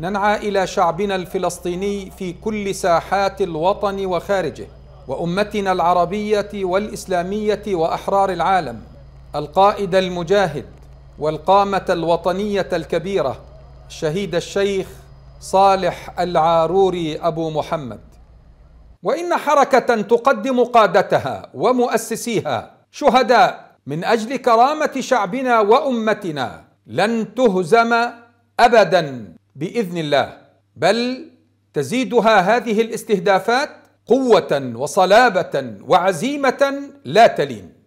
ننعى إلى شعبنا الفلسطيني في كل ساحات الوطن وخارجه وأمتنا العربية والإسلامية وأحرار العالم القائد المجاهد والقامة الوطنية الكبيرة الشهيد الشيخ صالح العاروري أبو محمد وإن حركة تقدم قادتها ومؤسسيها شهداء من أجل كرامة شعبنا وأمتنا لن تهزم أبدا باذن الله بل تزيدها هذه الاستهدافات قوه وصلابه وعزيمه لا تلين